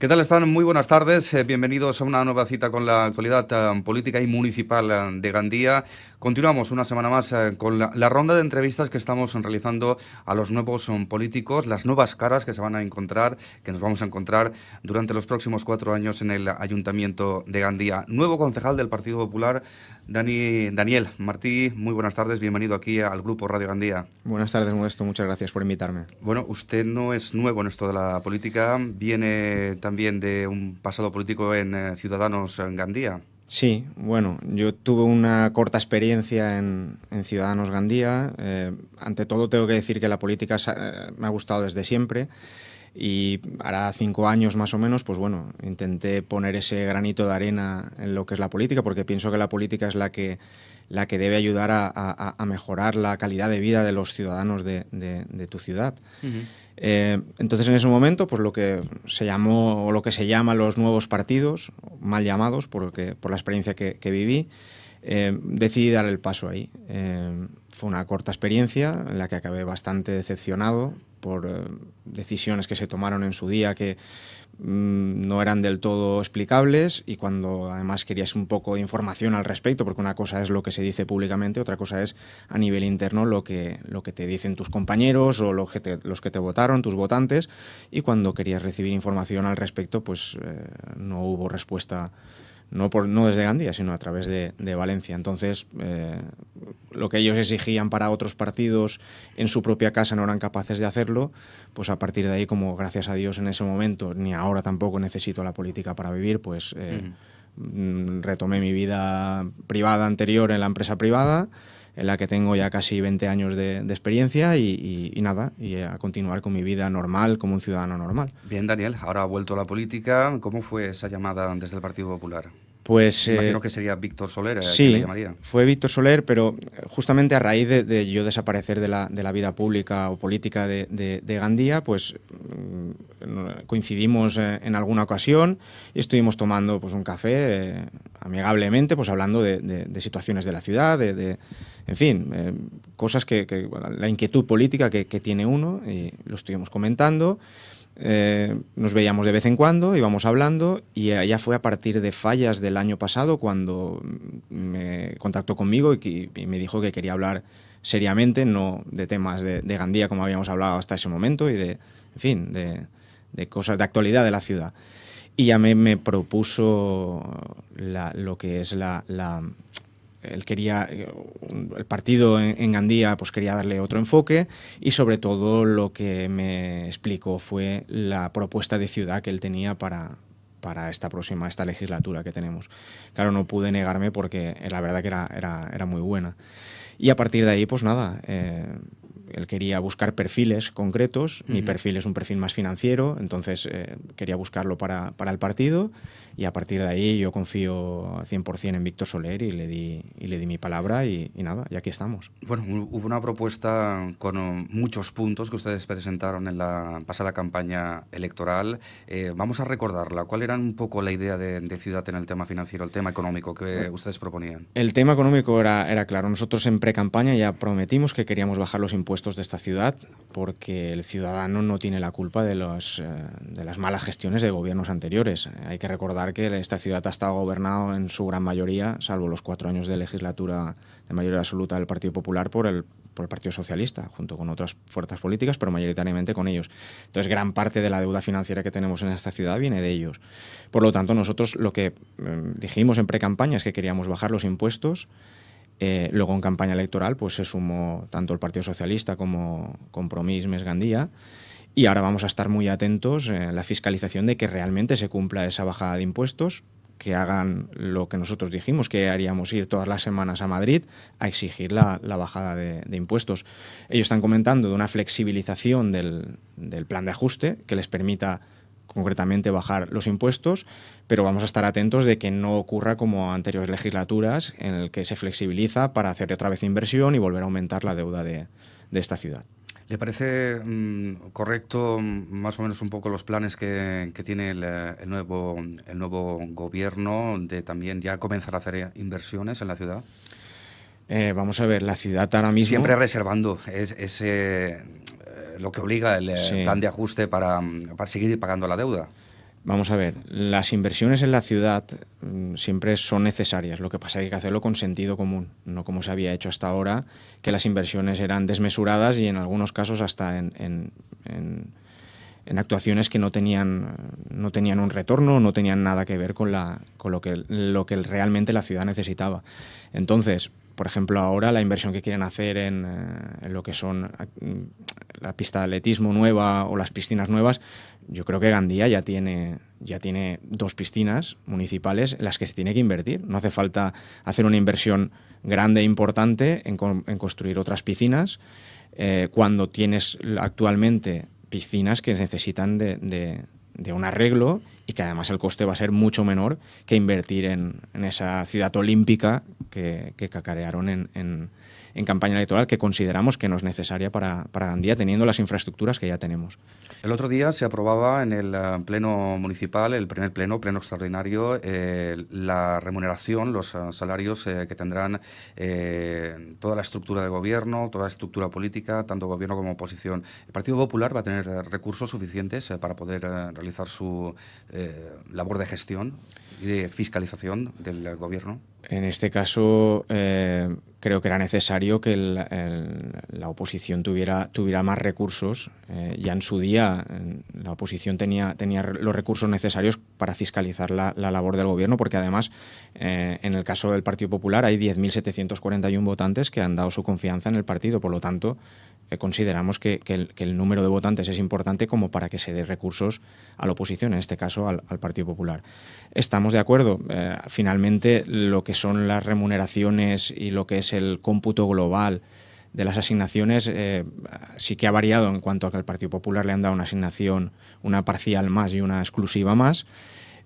¿Qué tal están? Muy buenas tardes. Eh, bienvenidos a una nueva cita con la actualidad eh, política y municipal eh, de Gandía. Continuamos una semana más con la, ronda de entrevistas que estamos realizando a los nuevos um, políticos, las nuevas caras que se van a encontrar, que nos vamos a encontrar durante los próximos cuatro años en el Ayuntamiento de Gandía. Nuevo concejal del Partido Popular, Dani, Daniel Martí. Muy buenas tardes. Bienvenido aquí al Grupo Radio Gandía. Buenas tardes, Modesto. Muchas gracias por invitarme. Bueno, usted no es nuevo en esto de la política. Viene también también de un pasado político en eh, Ciudadanos Gandía. Sí, bueno, yo tuve una corta experiencia en, Ciudadanos Gandía. Eh, ante todo tengo que decir que la política eh, me ha gustado desde siempre y hará cinco años más o menos, pues bueno, intenté poner ese granito de arena en lo que es la política, porque pienso que la política es la que, la que debe ayudar a, a, mejorar la calidad de vida de los ciudadanos de, de, tu ciudad. Eh, entonces en ese momento, pues lo que se llamó, o lo que se llama los nuevos partidos, mal llamados, por la experiencia que viví, eh, decidí dar el paso ahí. Eh, fue una corta experiencia en la que acabé bastante decepcionado por eh, decisiones que se tomaron en su día que mm, no eran del todo explicables y cuando además querías un poco de información al respecto, porque una cosa es lo que se dice públicamente, otra cosa es a nivel interno lo que, lo que te dicen tus compañeros o que los que te votaron, tus votantes, y cuando querías recibir información al respecto, pues no hubo respuesta no, por, no desde Gandía, sino a través de, Valencia. Entonces, eh, lo que ellos exigían para otros partidos en su propia casa no eran capaces de hacerlo, pues a partir de ahí, como gracias a Dios en ese momento, ni ahora tampoco necesito la política para vivir, pues eh, mm, retomé mi vida privada anterior en la empresa privada en la que tengo ya casi 20 años de, experiencia y, y, nada, y a continuar con mi vida normal como un ciudadano normal. Bien, Daniel, ahora ha vuelto a la política. ¿Cómo fue esa llamada desde el Partido Popular? Pues, Imagino eh, que sería Víctor Soler. el sí, le llamaría. fue Víctor Soler, pero justamente a raíz de, yo desaparecer de la, de la, vida pública o política de, de Gandía, pues mm, coincidimos eh, en alguna ocasión y estuvimos tomando pues, un café eh, amigablemente, pues hablando de, situaciones de la ciudad, de, en fin, cosas que, la inquietud política que, que tiene uno y lo estuvimos comentando. Eh, nos veíamos de vez en cuando, íbamos hablando y ya fue a partir de fallas del año pasado cuando me contactó conmigo y, me dijo que quería hablar seriamente, no de temas de, Gandía como habíamos hablado hasta ese momento y de, en fin, de, cosas de actualidad de la ciudad. Y ya me, me propuso lo que es la quería, eh, el partido en, Gandía pues quería darle otro enfoque y sobre todo lo que me explicó fue la propuesta de ciudad que él tenía para, para esta próxima, esta legislatura que tenemos. Claro, no pude negarme porque la verdad que era, era, muy buena. Y a partir de ahí, pues nada, eh, él quería buscar perfiles concretos. Mi perfil es un perfil más financiero, entonces eh, quería buscarlo para, para, el partido. Y a partir de ahí yo confío 100% en Víctor Soler y le di, y le di mi palabra y, nada, y aquí estamos. Bueno, hubo una propuesta con um, muchos puntos que ustedes presentaron en la pasada campaña electoral. Eh, vamos a recordarla. ¿Cuál era un poco la idea de, de, Ciudad en el tema financiero, el tema económico que ustedes proponían? El tema económico era, era claro. Nosotros en pre-campaña ya prometimos que queríamos bajar los impuestos de esta ciudad porque el ciudadano no tiene la culpa eh, de, las malas gestiones de gobiernos anteriores. Hay que recordar que esta ciudad ha estado gobernada en su gran mayoría, salvo los cuatro años de legislatura de mayoría absoluta del Partido Popular, por el, Partido Socialista, junto con otras fuerzas políticas, pero mayoritariamente con ellos. Entonces, gran parte de la deuda financiera que tenemos en esta ciudad viene de ellos. Por lo tanto, nosotros lo que eh, dijimos en pre campaña es que queríamos bajar los impuestos eh, luego en campaña electoral pues se sumó tanto el Partido Socialista como Compromís Gandía y ahora vamos a estar muy atentos en la fiscalización de que realmente se cumpla esa bajada de impuestos, que hagan lo que nosotros dijimos que haríamos ir todas las semanas a Madrid a exigir la, bajada de, impuestos. Ellos están comentando de una flexibilización del plan de ajuste que les permita concretamente bajar los impuestos, pero vamos a estar atentos de que no ocurra como anteriores legislaturas en el que se flexibiliza para hacer otra vez inversión y volver a aumentar la deuda de, esta ciudad. ¿Le parece mm, correcto mm, más o menos un poco los planes que, tiene eh, el, nuevo, el nuevo gobierno de también ya comenzar a hacer eh, inversiones en la ciudad? Eh, vamos a ver, la ciudad ahora mismo... Siempre reservando ese, lo que obliga el eh, plan de ajuste para, mm, para seguir pagando la deuda. Vamos a ver, las inversiones en la ciudad mm, siempre son necesarias, lo que pasa es que hay que hacerlo con sentido común, no como se había hecho hasta ahora, que las inversiones eran desmesuradas y en algunos casos hasta en, en, actuaciones que no tenían, no tenían un retorno, no tenían nada que ver con, la, con lo, que, lo que realmente la ciudad necesitaba. Entonces, por ejemplo, ahora la inversión que quieren hacer en, eh, lo que son mm, la pista de atletismo nueva o las piscinas nuevas, yo creo que Gandía ya tiene, ya tiene dos piscinas municipales en las que se tiene que invertir. No hace falta hacer una inversión grande e importante en, construir otras piscinas eh, cuando tienes actualmente piscinas que necesitan de, un arreglo y que además el coste va a ser mucho menor que invertir en esa ciudad olímpica que, cacarearon en, campaña electoral, que consideramos que no es necesaria para, Gandía, teniendo las infraestructuras que ya tenemos. El otro día se aprobaba en el eh, Pleno Municipal, el primer Pleno, Pleno Extraordinario, eh, la remuneración, los eh, salarios que tendrán toda la estructura de gobierno, toda la estructura política, tanto gobierno como oposición. El Partido Popular va a tener recursos suficientes para poder realizar su labor de gestión y de fiscalización del gobierno? En este caso, eh, creo que era necesario que la oposición tuviera, tuviera más recursos. Eh, ya en su día, la oposición tenía, tenía los recursos necesarios para fiscalizar la, labor del gobierno, porque además, eh, en el caso del Partido Popular, hay 10.741 votantes que han dado su confianza en el partido. Por lo tanto, consideramos que, el, número de votantes es importante como para que se dé recursos a la oposición, en este caso al, al Partido Popular. Estamos de acuerdo. finalmente, lo que que son las remuneraciones y lo que es el cómputo global de las asignaciones eh, sí que ha variado en cuanto a que al Partido Popular le han dado una asignación, una parcial más y una exclusiva más,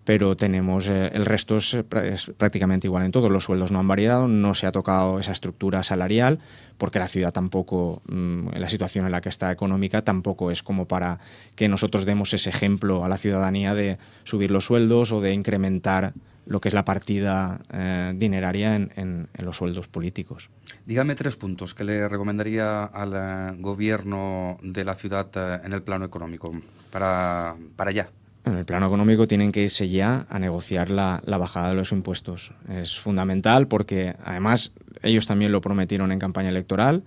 pero tenemos eh, el resto eh, es, prácticamente igual en todos. Los sueldos no han variado, no se ha tocado esa estructura salarial, porque la ciudad tampoco, en mm, la situación en la que está económica tampoco es como para que nosotros demos ese ejemplo a la ciudadanía de subir los sueldos o de incrementar lo que es la partida eh, dineraria en, los sueldos políticos. Dígame tres puntos que le recomendaría al eh, gobierno de la ciudad eh, en el plano económico, para, para allá. En el plano económico tienen que irse ya a negociar la, bajada de los impuestos. Es fundamental porque además ellos también lo prometieron en campaña electoral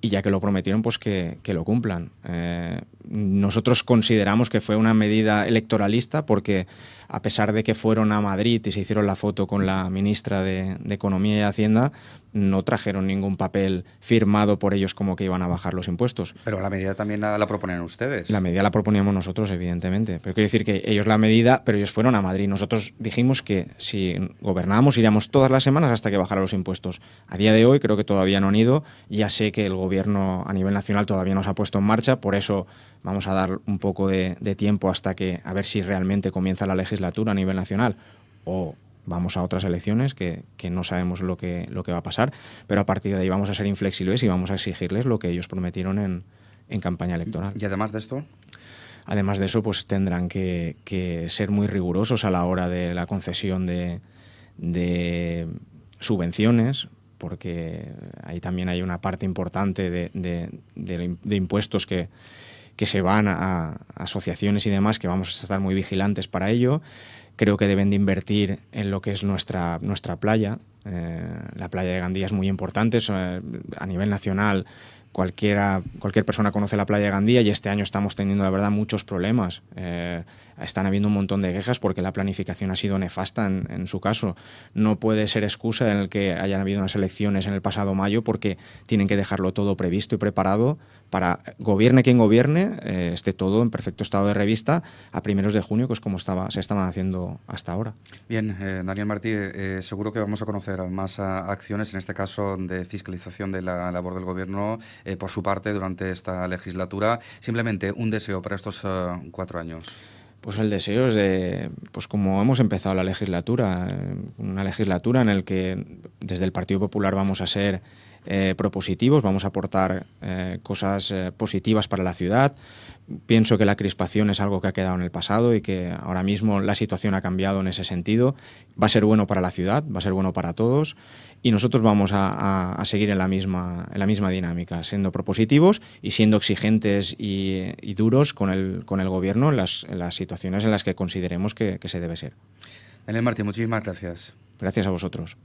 y ya que lo prometieron pues que, lo cumplan nosotros consideramos que fue una medida electoralista porque a pesar de que fueron a Madrid y se hicieron la foto con la ministra de, Economía y Hacienda, no trajeron ningún papel firmado por ellos como que iban a bajar los impuestos. Pero la medida también la, la proponen ustedes. La medida la proponíamos nosotros, evidentemente. Pero quiero decir que ellos la medida, pero ellos fueron a Madrid. Nosotros dijimos que si gobernamos iríamos todas las semanas hasta que bajara los impuestos. A día de hoy creo que todavía no han ido. Ya sé que el gobierno a nivel nacional todavía no se ha puesto en marcha, por eso vamos a dar un poco de, tiempo hasta que a ver si realmente comienza la legislatura a nivel nacional o vamos a otras elecciones que, no sabemos lo que, lo que va a pasar, pero a partir de ahí vamos a ser inflexibles y vamos a exigirles lo que ellos prometieron en, campaña electoral. ¿Y además de esto? Además de eso, pues tendrán que, ser muy rigurosos a la hora de la concesión de, subvenciones, porque ahí también hay una parte importante de, de impuestos que, que se van a, asociaciones y demás, que vamos a estar muy vigilantes para ello. Creo que deben de invertir en lo que es nuestra, nuestra playa, eh, la playa de Gandía es muy importante eh, a nivel nacional. Cualquiera, cualquier persona conoce la playa de Gandía y este año estamos teniendo, la verdad, muchos problemas. Eh, están habiendo un montón de quejas porque la planificación ha sido nefasta en, su caso. No puede ser excusa en el que hayan habido unas elecciones en el pasado mayo porque tienen que dejarlo todo previsto y preparado para, gobierne quien gobierne, esté todo en perfecto estado de revista a primeros de junio, que es como estaba, se estaban haciendo hasta ahora. Bien, Daniel Martí, seguro que vamos a conocer más ah, acciones, en este caso de fiscalización de la labor del Gobierno, eh, por su parte, durante esta legislatura. Simplemente un deseo para estos ah, cuatro años. Pues el deseo es de, pues como hemos empezado la legislatura, eh, una legislatura en la que desde el Partido Popular vamos a ser eh, propositivos, vamos a aportar eh, cosas eh, positivas para la ciudad. Pienso que la crispación es algo que ha quedado en el pasado y que ahora mismo la situación ha cambiado en ese sentido. Va a ser bueno para la ciudad, va a ser bueno para todos y nosotros vamos a, seguir en la, misma, en la misma dinámica, siendo propositivos y siendo exigentes y, duros con el, gobierno en las, situaciones en las que consideremos que, que se debe ser. Daniel Martín, muchísimas gracias. Gracias a vosotros.